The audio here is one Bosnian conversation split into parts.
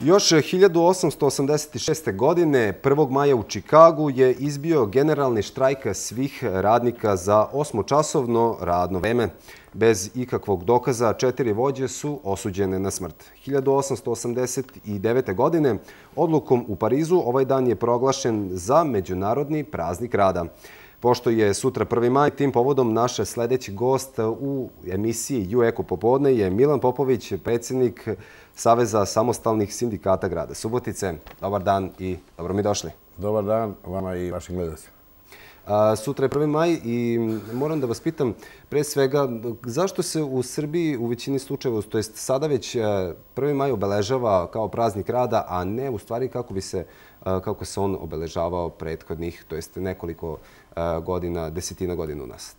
Još 1886. E, godine 1. maja u Čikagu je izbio generalni štrajk svih radnika za osmočasovno radno vreme. Bez ikakvog dokaza četiri vođe su osuđene na smrt. 1889. godine odlukom u Parizu ovaj dan je proglašen za međunarodni praznik rada. Pošto je sutra 1. maj, tim povodom naš sljedeći gost u emisiji U Eko popodne je Milan Popović, predsjednik Saveza samostalnih sindikata grada Subotice. Dobar dan i dobro mi došli. Dobar dan vama i vašim gledacima. Sutra je 1. maj i moram da vas pitam, pre svega, zašto se u Srbiji u većini slučajeva, to je sada već 1. E, maj obeležava kao praznik rada, a ne u stvari kako bi se e, kako se on obeležavao prethodnih, to jeste nekoliko e, godina, desetina godina u nasad.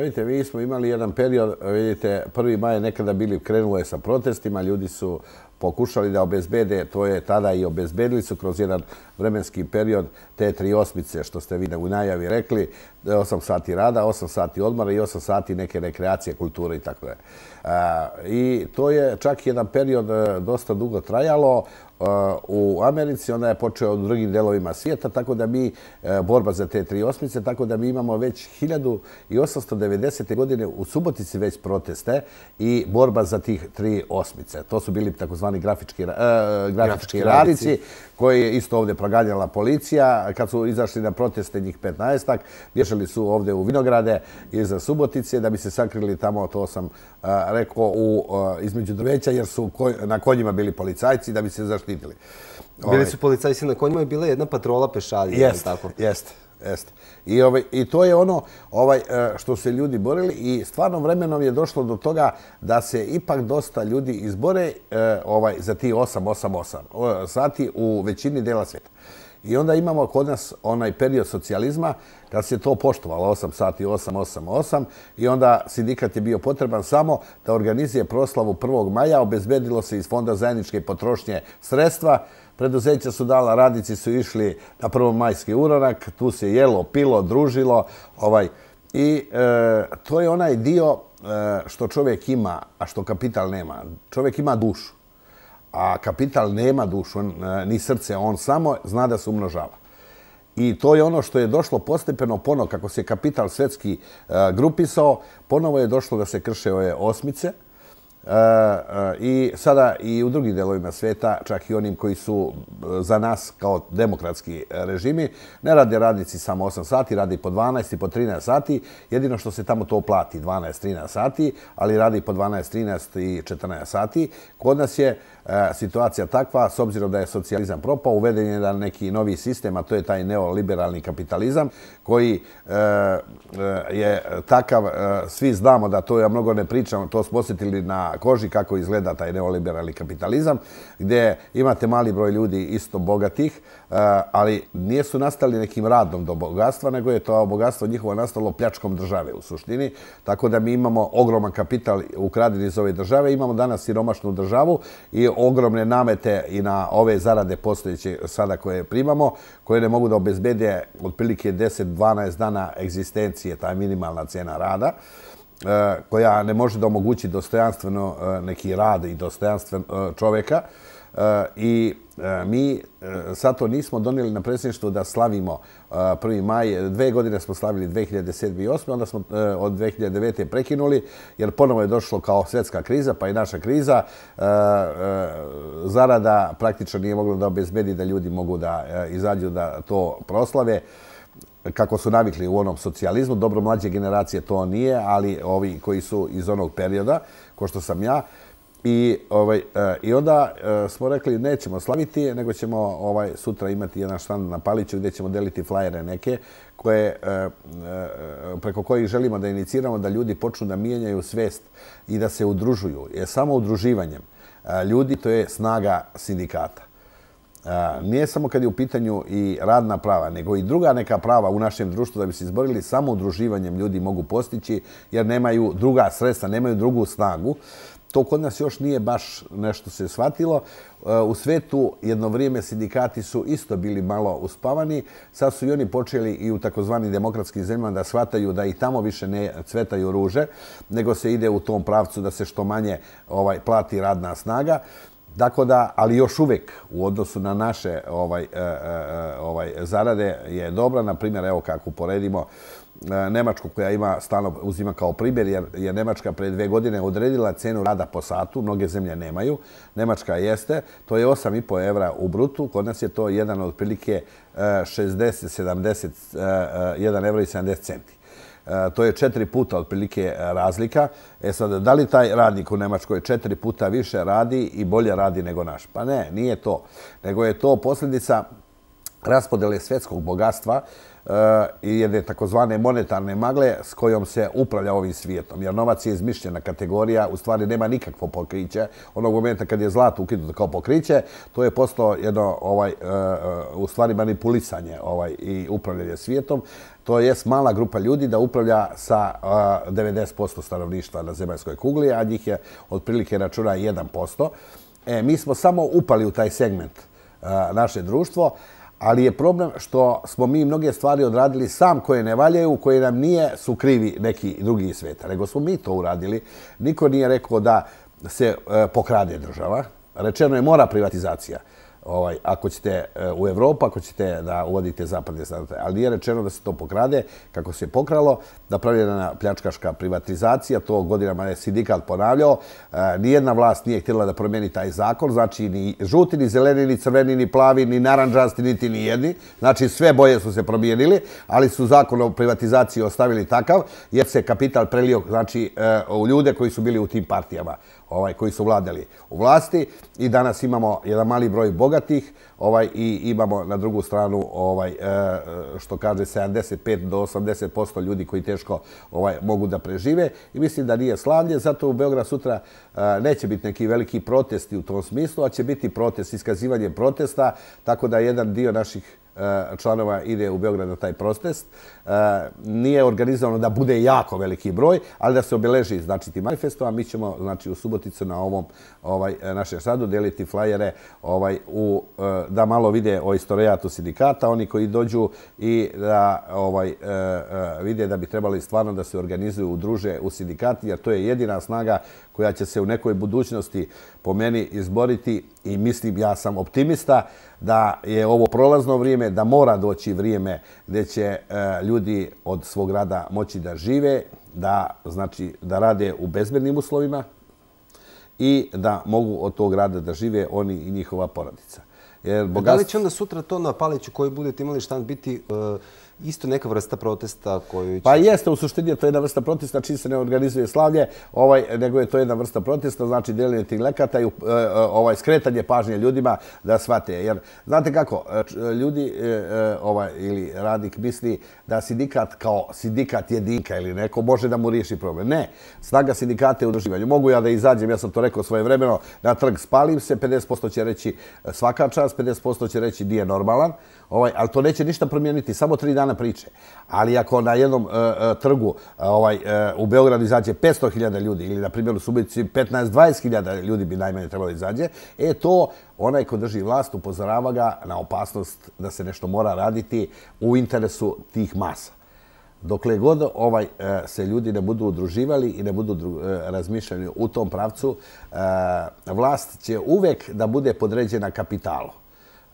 Vidite, mi smo imali jedan period, vidite, 1. maj nekada bili krenulo je sa protestima, ljudi su pokušali da obezbede, to je tada i obezbedili su kroz jedan vremenski period te tri osmice što ste vi u najavi rekli, 8 sati rada, 8 sati odmora i 8 sati neke rekreacije, kulture i tako je. I to je čak jedan period e, dosta dugo trajalo, u Americi, onda je počeo od drugim delovima svijeta, tako da mi, e, borba za te tri osmice, tako da mi imamo već 1890. godine u Subotici već proteste i borba za tih tri osmice. To su bili takozvani grafički, e, grafički, radici, koji je isto ovdje proganjala policija. Kad su izašli na proteste njih 15-ak, bježali su ovdje u Vinograde i za Subotice da bi se sakrili tamo, to sam uh, rekao, u, između drveća jer su na konjima bili policajci da bi se izašli vidjeli. Bili ovaj. su policajci na konjima i bila je jedna patrola pešalja. Jeste, jeste, jeste. I, ovaj, I to je ono ovaj, e, što se ljudi borili i stvarno vremenom je došlo do toga da se ipak dosta ljudi izbore e, ovaj, za ti 8-8-8 sati u većini dela sveta. I onda imamo kod nas onaj period socijalizma kad se to poštovalo 8 sati, 8, 8, 8 i onda sindikat je bio potreban samo da organizije proslavu 1. maja, obezbedilo se iz Fonda zajedničke potrošnje sredstva, preduzeća su dala, radici su išli na 1. majski uranak, tu se jelo, pilo, družilo. Ovaj. I e, to je onaj dio e, što čovjek ima, a što kapital nema. Čovjek ima dušu a kapital nema dušu e, ni srce, on samo zna da se umnožava. I to je ono što je došlo postepeno ponovo, kako se kapital svetski e, grupisao, ponovo je došlo da se krše ove osmice, E, e, i sada i u drugim delovima sveta, čak i onim koji su e, za nas kao demokratski režimi, ne rade radnici samo 8 sati, rade i po 12 i po 13 sati, jedino što se tamo to plati 12-13 sati, ali rade i po 12, 13 i 14 sati. Kod nas je situacija takva, s obzirom da je socijalizam propao, uveden je na neki novi sistem, a to je taj neoliberalni kapitalizam, koji je takav, svi znamo da to ja mnogo ne pričam, to smo osjetili na koži kako izgleda taj neoliberalni kapitalizam, gdje imate mali broj ljudi isto bogatih, e, ali nije su nastali nekim radom do bogatstva, nego je to bogatstvo njihovo nastalo pljačkom države u suštini. Tako da mi imamo ogroman kapital ukraden iz ove države, imamo danas siromašnu državu i ogromne namete i na ove zarade postojeće sada koje primamo, koje ne mogu da obezbede otprilike 10-12 dana egzistencije, ta minimalna cena rada. E, koja ne može da omogući dostojanstveno e, neki rad i dostojanstven e, čoveka. I mi sad to nismo donijeli na predsjedništvo da slavimo 1. maj. Dve godine smo slavili 2007. i 2008. Onda smo od 2009. prekinuli jer ponovo je došlo kao svjetska kriza pa i naša kriza. Zarada praktično nije mogla da obezbedi da ljudi mogu da izađu da to proslave kako su navikli u onom socijalizmu. Dobro, mlađe generacije to nije, ali ovi koji su iz onog perioda, ko što sam ja, I, ovaj, e, I onda e, smo rekli nećemo slaviti, nego ćemo ovaj sutra imati jedan stand na Paliću gdje ćemo deliti flajere neke koje, e, preko kojih želimo da iniciramo da ljudi počnu da mijenjaju svest i da se udružuju. Je samo udruživanjem ljudi, to je snaga sindikata nije samo kad je u pitanju i radna prava, nego i druga neka prava u našem društvu da bi se izborili, samo udruživanjem ljudi mogu postići jer nemaju druga sredstva, nemaju drugu snagu. To kod nas još nije baš nešto se shvatilo. E, u svetu jedno vrijeme sindikati su isto bili malo uspavani. Sad su i oni počeli i u takozvani demokratskim zemljama da shvataju da i tamo više ne cvetaju ruže, nego se ide u tom pravcu da se što manje ovaj plati radna snaga. Dakle, da, ali još uvijek u odnosu na naše ovaj, e, e, e, ovaj, zarade je dobra. Na primjer, evo kako uporedimo, Nemačku koja ima stano uzima kao primjer, jer je Nemačka pre dve godine odredila cenu rada po satu, mnoge zemlje nemaju, Nemačka jeste, to je 8,5 evra u brutu, kod nas je to jedan od prilike 60, 70, 1 evra i 70 centi. E, to je četiri puta otprilike e, razlika. E sad, da li taj radnik u Nemačkoj četiri puta više radi i bolje radi nego naš? Pa ne, nije to. Nego je to posljedica raspodele svjetskog bogatstva eh, i jedne takozvane monetarne magle s kojom se upravlja ovim svijetom. Jer novac je izmišljena kategorija, u stvari nema nikakvo pokriće. Onog momenta kad je zlato ukinuto kao pokriće, to je postao jedno, ovaj, eh, eh, u stvari, manipulisanje ovaj, i upravljanje svijetom. To je mala grupa ljudi da upravlja sa 90% stanovništva na zemaljskoj kugli, a njih je otprilike računa 1%. E, mi smo samo upali u taj segment naše društvo, ali je problem što smo mi mnoge stvari odradili sam koje ne valjaju, koje nam nije su krivi neki drugi sveta, nego smo mi to uradili. Niko nije rekao da se e, pokrade država. Rečeno je mora privatizacija ovaj, ako ćete e, u Evropu, ako ćete da uvodite zapadne standarde. Ali nije rečeno da se to pokrade, kako se je pokralo, da pravljena pljačkaška privatizacija, to godinama je sindikat ponavljao, e, nijedna vlast nije htjela da promijeni taj zakon, znači ni žuti, ni zeleni, ni crveni, ni plavi, ni naranđasti, niti ni jedni, znači sve boje su se promijenili, ali su zakon o privatizaciji ostavili takav, jer se kapital prelio znači, e, u ljude koji su bili u tim partijama. Ovaj, koji su vladali u vlasti i danas imamo jedan mali broj bogatih ovaj, i imamo na drugu stranu, ovaj, e, što kaže, 75 do 80% ljudi koji teško mogu da prežive i mislim da nije slavlje, zato u Beograd sutra e, neće biti neki veliki protesti u tom smislu, a će biti protest, iskazivanje protesta, tako da jedan dio naših Eh, članova ide u Beograd na taj protest. Eh, nije organizovano da bude jako veliki broj, ali da se obeleži značiti manifesto, a mi ćemo znači, u Suboticu na ovom ovaj, eh, našem sadu deliti flajere ovaj, u, da malo vide o istorijatu sindikata, oni koji dođu i da ovaj, vide da bi trebali stvarno da se organizuju, druže u sindikati, jer to je jedina snaga koja će se u nekoj budućnosti po meni izboriti i mislim, ja sam optimista, da je ovo prolazno vrijeme, da mora doći vrijeme gdje će e, ljudi od svog rada moći da žive, da, znači, da rade u bezbednim uslovima i da mogu od tog rada da žive oni i njihova porodica. Jer bogatstvo... Da li će onda sutra to na Paliću koji budete imali štand biti e, isto neka vrsta protesta koju pa će... Pa jeste, u suštini je to jedna vrsta protesta, čim se ne organizuje slavlje, ovaj, nego je to jedna vrsta protesta, znači deljenje tih lekata i e, e, ovaj, skretanje pažnje ljudima da shvate. Jer, znate kako, e, ljudi ovaj, ili radnik misli da sindikat kao sindikat je jedinka ili neko može da mu riješi problem. Ne, snaga sindikate u drživanju. Mogu ja da izađem, ja sam to rekao svoje vremeno, na trg spalim se, 50% će reći svaka čas, 50% će reći nije normalan, ovaj, ali to neće ništa promijeniti, samo tri dana strana priče. Ali ako na jednom e, e, trgu e, ovaj, u Beogradu izađe 500.000 ljudi ili na primjeru Subici 15-20.000 ljudi bi najmanje trebalo izađe, e to onaj ko drži vlast upozorava ga na opasnost da se nešto mora raditi u interesu tih masa. Dokle god ovaj, se ljudi ne budu udruživali i ne budu razmišljali u tom pravcu, vlast će uvek da bude podređena kapitalu.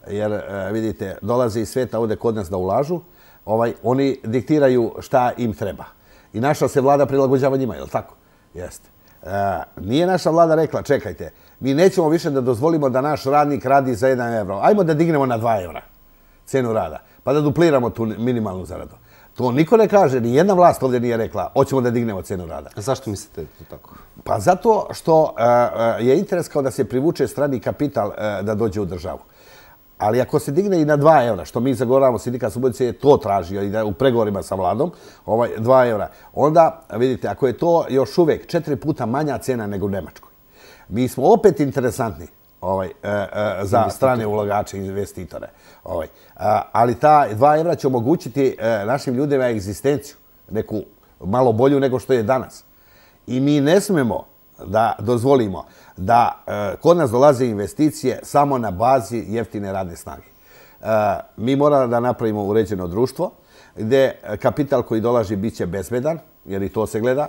Jer, vidite, dolaze iz sveta ovde kod nas da ulažu, ovaj, oni diktiraju šta im treba. I naša se vlada prilagođava njima, je li tako? Jeste. E, nije naša vlada rekla, čekajte, mi nećemo više da dozvolimo da naš radnik radi za 1 euro. Ajmo da dignemo na 2 evra cenu rada, pa da dupliramo tu minimalnu zaradu. To niko ne kaže, ni jedna vlast ovdje nije rekla, hoćemo da dignemo cenu rada. A zašto mislite to tako? Pa zato što e, e, je interes kao da se privuče strani kapital e, da dođe u državu. Ali ako se digne i na 2 evra, što mi zagovaramo, sindikat Subodice je to tražio i da u pregovorima sa vladom, ovaj, 2 evra, onda vidite, ako je to još uvijek četiri puta manja cena nego u Nemačkoj, mi smo opet interesantni ovaj, e, e, za strane ulagače i investitore. Ovaj. A, e, ali ta 2 evra će omogućiti e, našim ljudima egzistenciju, neku malo bolju nego što je danas. I mi ne smemo da dozvolimo da e, kod nas dolaze investicije samo na bazi jeftine radne snage. E, mi moramo da napravimo uređeno društvo gdje kapital koji dolaži bit će bezbedan, jer i to se gleda,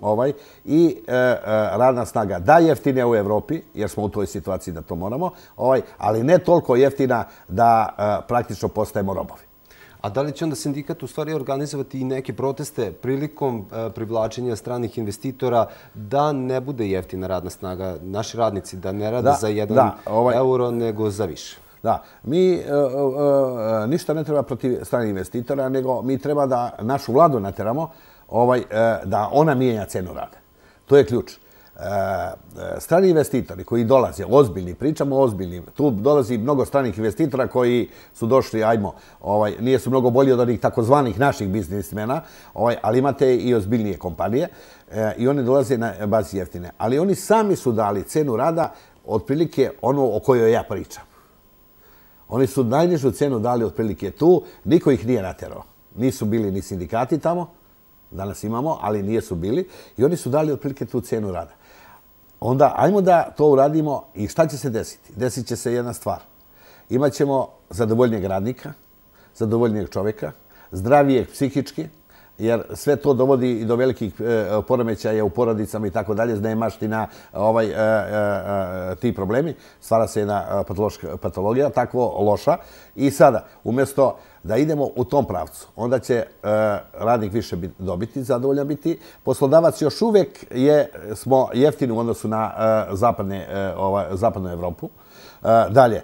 ovaj, i e, radna snaga da jeftina u Evropi, jer smo u toj situaciji da to moramo, ovaj, ali ne toliko jeftina da praktično postajemo robovi. A da li će onda sindikat u stvari organizovati i neke proteste prilikom e, privlačenja stranih investitora da ne bude jeftina radna snaga, naši radnici da ne rade za jedan ovaj... euro nego za više? Da, mi e, e, ništa ne treba protiv stranih investitora, nego mi treba da našu vladu nateramo ovaj, da ona mijenja cenu rada. To je ključ. Eh, strani investitori koji dolaze, ozbiljni, pričamo o ozbiljnim, tu dolazi mnogo stranih investitora koji su došli, ajmo, ovaj, nije su mnogo bolji od onih takozvanih naših biznismena, ovaj, ali imate i ozbiljnije kompanije eh, i oni dolaze na bazi jeftine. Ali oni sami su dali cenu rada otprilike ono o kojoj ja pričam. Oni su najnižu cenu dali otprilike tu, niko ih nije naterao. Nisu bili ni sindikati tamo, danas imamo, ali nije su bili i oni su dali otprilike tu cenu rada onda ajmo da to uradimo i šta će se desiti? Desit će se jedna stvar. Imaćemo zadovoljnijeg radnika, zadovoljnijeg čovjeka, zdravijeg psihički, jer sve to dovodi i do velikih e, poremećaja u porodicama i tako dalje, da imaš ti na e, ovaj, e, ti problemi, stvara se jedna patologija, tako loša. I sada, umjesto da idemo u tom pravcu, onda će radnik više dobiti, zadovoljan biti. Poslodavac još uvijek je, smo jeftini u odnosu na zapadne, ovaj, zapadnu Evropu. Dalje,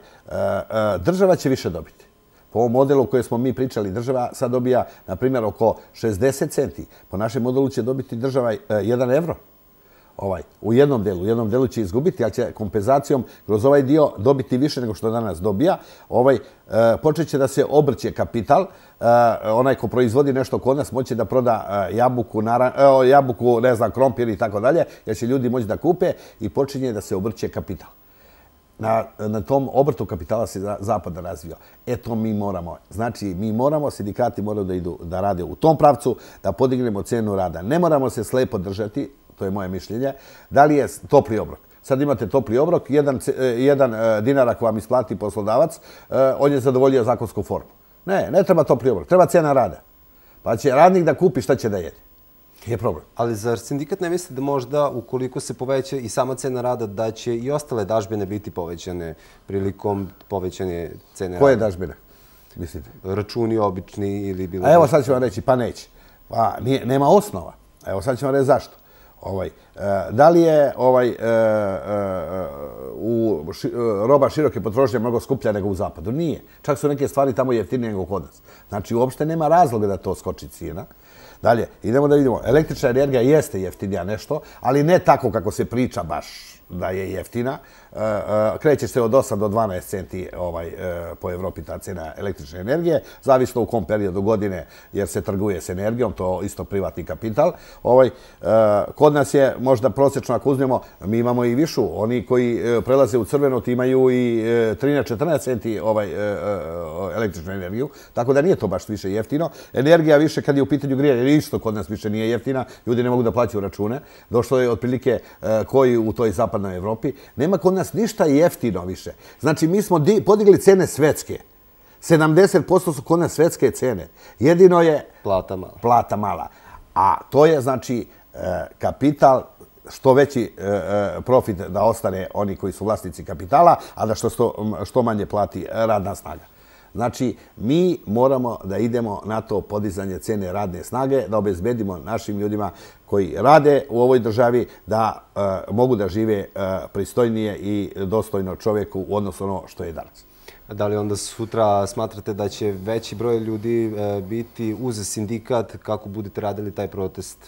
država će više dobiti. Po ovom modelu koje smo mi pričali, država sad dobija, na primjer, oko 60 centi. Po našem modelu će dobiti država 1 e, euro. Ovaj, u jednom delu, u jednom delu će izgubiti, ali će kompenzacijom kroz ovaj dio dobiti više nego što danas dobija. Ovaj, e, počeće da se obrće kapital, e, onaj ko proizvodi nešto kod nas moće da proda e, jabuku, naran, e, jabuku, ne znam, krompir i tako dalje, jer će ljudi moći da kupe i počinje da se obrće kapital na, na tom obrtu kapitala se zapada razvio. E to mi moramo. Znači, mi moramo, sindikati moraju da idu da rade u tom pravcu, da podignemo cenu rada. Ne moramo se slepo držati, to je moje mišljenje, da li je topli obrok. Sad imate topli obrok, jedan, e, jedan e, dinar ako vam isplati poslodavac, e, on je zadovoljio zakonsku formu. Ne, ne treba topli obrok, treba cena rada. Pa će radnik da kupi šta će da jede nije problem. Ali zar sindikat ne misli da možda ukoliko se poveća i sama cena rada da će i ostale dažbene biti povećane prilikom povećanje cene rada? Koje dažbene? Mislite? Računi obični ili bilo... A evo sad ću vam reći, pa neće. Pa nije, nema osnova. Evo sad ću vam reći zašto. Ovaj, e, da li je ovaj, e, e, u roba široke potrošnje mnogo skuplja nego u zapadu? Nije. Čak su neke stvari tamo jeftinije nego kod nas. Znači, uopšte nema razloga da to skoči cijena. Dalje, idemo da vidimo. Električna energija jeste jeftinija nešto, ali ne tako kako se priča baš da je jeftina. Eh, eh, kreće se od 8 do 12 centi ovaj, eh, po Evropi ta cena električne energije, zavisno u kom periodu godine jer se trguje s energijom, to isto privatni kapital. Ovaj, kod nas je možda prosječno, ako uzmemo, mi imamo i višu, oni koji prelaze u crvenut imaju i 13-14 centi ovaj, električnu energiju, tako da nije to baš više jeftino. Energija više kad je u pitanju jer isto kod nas više nije jeftina, ljudi ne mogu da plaću račune, došlo je otprilike koji u toj zapadnoj Evropi. Nema kod nas ništa jeftino više. Znači, mi smo podigli cene svetske. 70% su kod nas svetske cene. Jedino je plata mala. Plata mala. A to je, znači, e, kapital, što veći e, e, profit da ostane oni koji su vlasnici kapitala, a da što manje plati radna snaga. Znači, mi moramo da idemo na to podizanje cene radne snage, da obezbedimo našim ljudima koji rade u ovoj državi, da e, mogu da žive e, pristojnije i dostojno čovjeku u odnosu ono što je danas. Da li onda sutra smatrate da će veći broj ljudi e, biti uz sindikat kako budete radili taj protest?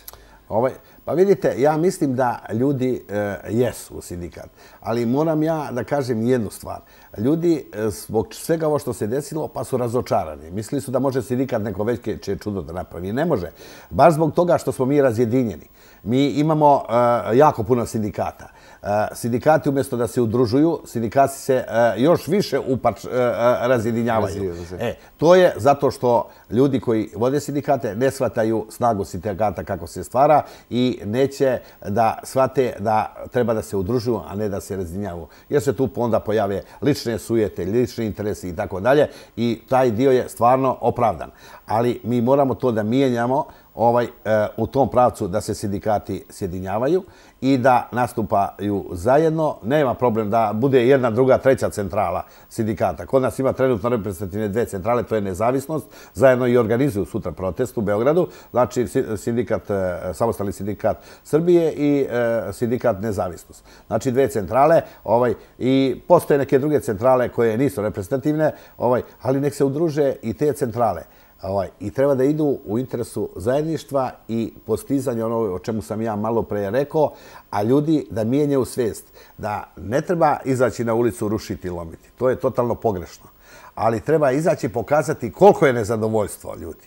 Ovo ovaj, je... Pa vidite, ja mislim da ljudi e, jesu u sindikat, ali moram ja da kažem jednu stvar. Ljudi, e, zbog svega ovo što se desilo, pa su razočarani. Mislili su da može sindikat neko veće će čudo da napravi. Ne može. Baš zbog toga što smo mi razjedinjeni. Mi imamo e, jako puno Sindikata. E, sindikati umjesto da se udružuju, sindikati se e, još više upač, e, razjedinjavaju. to je zato što ljudi koji vode sindikate ne shvataju snagu sindikata kako se stvara i neće da shvate da treba da se udružuju, a ne da se razjedinjavaju. Jer se tu onda pojave lične sujete, lični interesi i tako dalje i taj dio je stvarno opravdan. Ali mi moramo to da mijenjamo ovaj, u tom pravcu da se sindikati sjedinjavaju i da nastupaju zajedno. Nema problem da bude jedna, druga, treća centrala sindikata. Kod nas ima trenutno reprezentativne dve centrale, to je nezavisnost. Zajedno i organizuju sutra protest u Beogradu. Znači, sindikat, e, samostalni sindikat Srbije i e, sindikat nezavisnost. Znači, dve centrale. Ovaj, I postoje neke druge centrale koje nisu reprezentativne, ovaj, ali nek se udruže i te centrale ovaj, i treba da idu u interesu zajedništva i postizanje ono o čemu sam ja malo pre rekao, a ljudi da mijenje u svijest da ne treba izaći na ulicu rušiti i lomiti. To je totalno pogrešno. Ali treba izaći i pokazati koliko je nezadovoljstvo ljudi.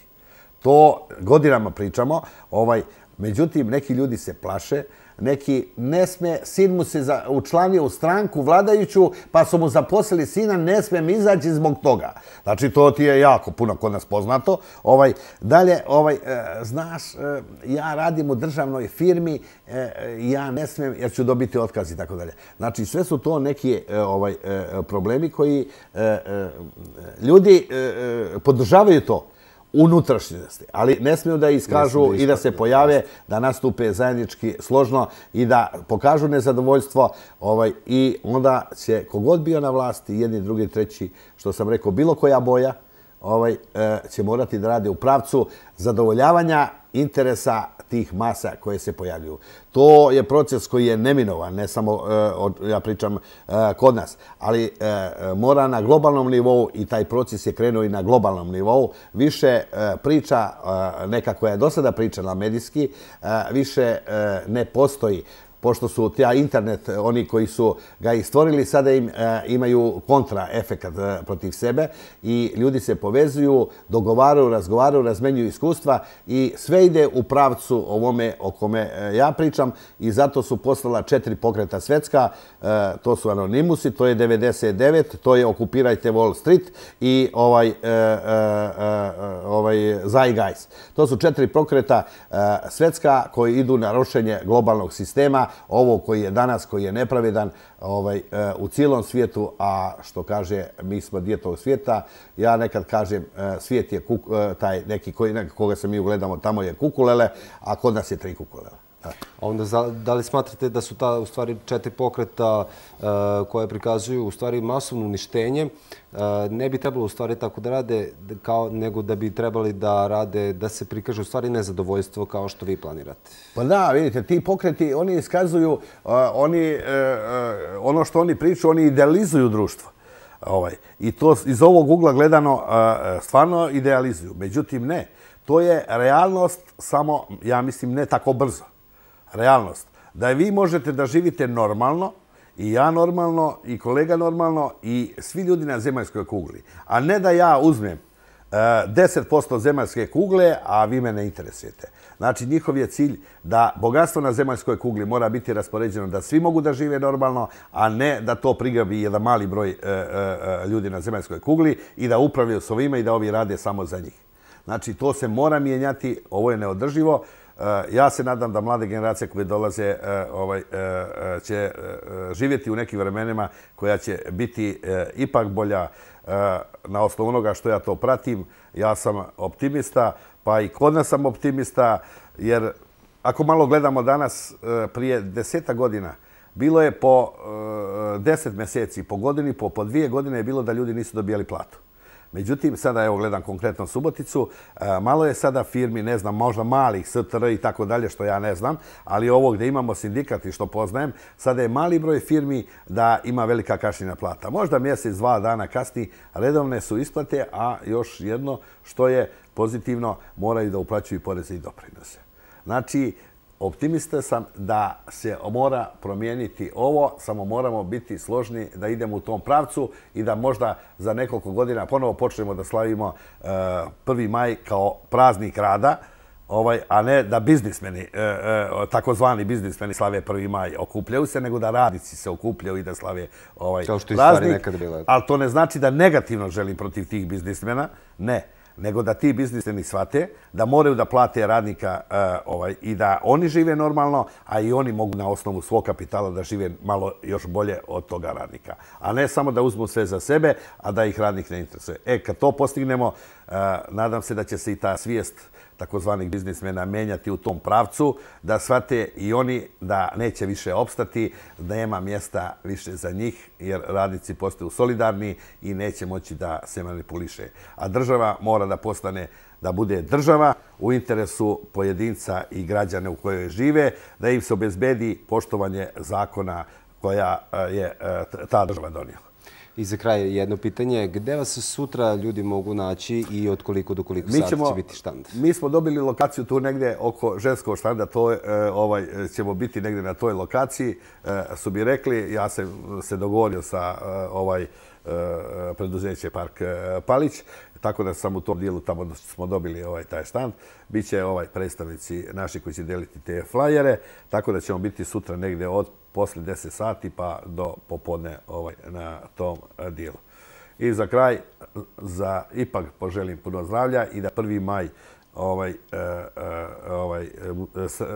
To godinama pričamo. ovaj Međutim, neki ljudi se plaše, neki ne sme, sin mu se za, učlanio u stranku vladajuću, pa su mu zaposlili sina, ne smem izaći zbog toga. Znači, to ti je jako puno kod nas poznato. Ovaj, dalje, ovaj, e, znaš, e, ja radim u državnoj firmi, e, ja ne smem, jer ću dobiti otkaz i tako dalje. Znači, sve su to neki ovaj, problemi koji ljudi podržavaju to, unutrašnjosti. Ali ne smiju da iskažu i da se pojave, da nastupe zajednički složno i da pokažu nezadovoljstvo. Ovaj, I onda će kogod bio na vlasti, jedni, drugi, treći, što sam rekao, bilo koja boja, Ovaj, e, će morati da rade u pravcu zadovoljavanja interesa tih masa koje se pojavljuju. To je proces koji je neminovan, ne samo, e, ja pričam, e, kod nas, ali mora na globalnom nivou i taj proces je krenuo i na globalnom nivou. Više priča, neka koja je do sada pričala medijski, više ne postoji pošto su tja internet, eh, oni koji su ga i stvorili, sada im eh, imaju kontra efekt eh, protiv sebe i ljudi se povezuju, dogovaraju, razgovaraju, razmenjuju iskustva i sve ide u pravcu ovome o kome ja pričam i zato su poslala četiri pokreta svetska, to su Anonimusi, to je 99, to je Okupirajte Wall Street i ovaj, e, e, e, ovaj Zeitgeist. To su četiri pokreta svetska koji idu na rošenje globalnog sistema, ovo koji je danas, koji je nepravedan ovaj, e, u cijelom svijetu, a što kaže, mi smo dio tog svijeta. Ja nekad kažem, e, svijet je e, taj neki koga se mi ugledamo, tamo je kukulele, a kod nas je tri kukulele. A Onda da li smatrate da su ta u stvari četiri pokreta e, koje prikazuju u stvari masovno uništenje, e, ne bi trebalo u stvari tako da rade kao nego da bi trebali da rade da se prikaže u stvari nezadovoljstvo kao što vi planirate. Pa da, vidite, ti pokreti oni iskazuju e, oni ono što oni pričaju, oni idealizuju društvo. Ovaj i to iz ovog ugla gledano stvarno idealizuju. Međutim ne, to je realnost samo ja mislim ne tako brzo realnost. Da vi možete da živite normalno, i ja normalno, i kolega normalno, i svi ljudi na zemaljskoj kugli. A ne da ja uzmem 10% e, zemaljske kugle, a vi me ne interesujete. Znači, njihov je cilj da bogatstvo na zemaljskoj kugli mora biti raspoređeno da svi mogu da žive normalno, a ne da to prigrabi jedan mali broj e, e, ljudi na zemaljskoj kugli i da upravljaju s ovima i da ovi rade samo za njih. Znači, to se mora mijenjati, ovo je neodrživo. Eh, ja se nadam da mlade generacije koje dolaze eh, ovaj, eh, će živjeti u nekim vremenima koja će biti ipak bolja na osnovu onoga što ja to pratim. Ja sam optimista, pa i kod nas sam optimista, jer ako malo gledamo danas, prije deseta godina, bilo je po deset meseci, po godini, po dvije godine je bilo da ljudi nisu dobijali platu. Međutim, sada evo gledam konkretno Suboticu, e, malo je sada firmi, ne znam, možda malih STR i tako dalje, što ja ne znam, ali ovo gdje imamo sindikati što poznajem, sada je mali broj firmi da ima velika kašnjina plata. Možda mjesec, dva dana kasni, redovne su isplate, a još jedno što je pozitivno, moraju da uplaćuju poreze i doprinose. Znači, optimista sam da se mora promijeniti ovo, samo moramo biti složni da idemo u tom pravcu i da možda za nekoliko godina ponovo počnemo da slavimo 1. E, maj kao praznik rada, ovaj, a ne da biznismeni, e, e, takozvani biznismeni slave 1. maj okupljaju se, nego da radnici se okupljaju i da slave praznik. Ovaj, kao što i stvari nekad bila. Ali to ne znači da negativno želim protiv tih biznismena, Ne nego da ti biznisteni shvate da moraju da plate radnika eh, ovaj, i da oni žive normalno, a i oni mogu na osnovu svog kapitala da žive malo još bolje od toga radnika. A ne samo da uzmu sve za sebe, a da ih radnik ne interesuje. E, kad to postignemo, eh, nadam se da će se i ta svijest takozvanih biznismena menjati u tom pravcu, da shvate i oni da neće više opstati, da nema mjesta više za njih, jer radnici postaju solidarni i neće moći da se manipuliše. A država mora da postane da bude država u interesu pojedinca i građane u kojoj žive, da im se obezbedi poštovanje zakona koja eh, je eh, ta država donijela. I za kraj jedno pitanje, gde vas sutra ljudi mogu naći i od koliko do koliko sat će biti štand? Mi smo dobili lokaciju tu negde oko ženskog štanda, to e, ovaj, e, ćemo biti negde na toj lokaciji. E, su bi rekli, ja sam se dogovorio sa ovaj preduzeće Park Palić, tako da sam u tom dijelu tamo smo dobili ovaj taj štand. Biće ovaj predstavnici naši koji će deliti te flajere, tako da ćemo biti sutra negde od posle 10 sati pa do popodne ovaj, na tom eh, dijelu. I za kraj, za ipak poželim puno zdravlja i da 1. maj ovaj, eh, eh ovaj, eh,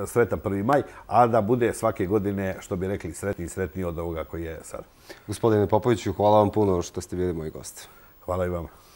sretan 1. maj, a da bude svake godine, što bi rekli, sretni i sretni od ovoga koji je sad. Gospodine Popoviću, hvala vam puno što ste bili moji gosti. Hvala i vama.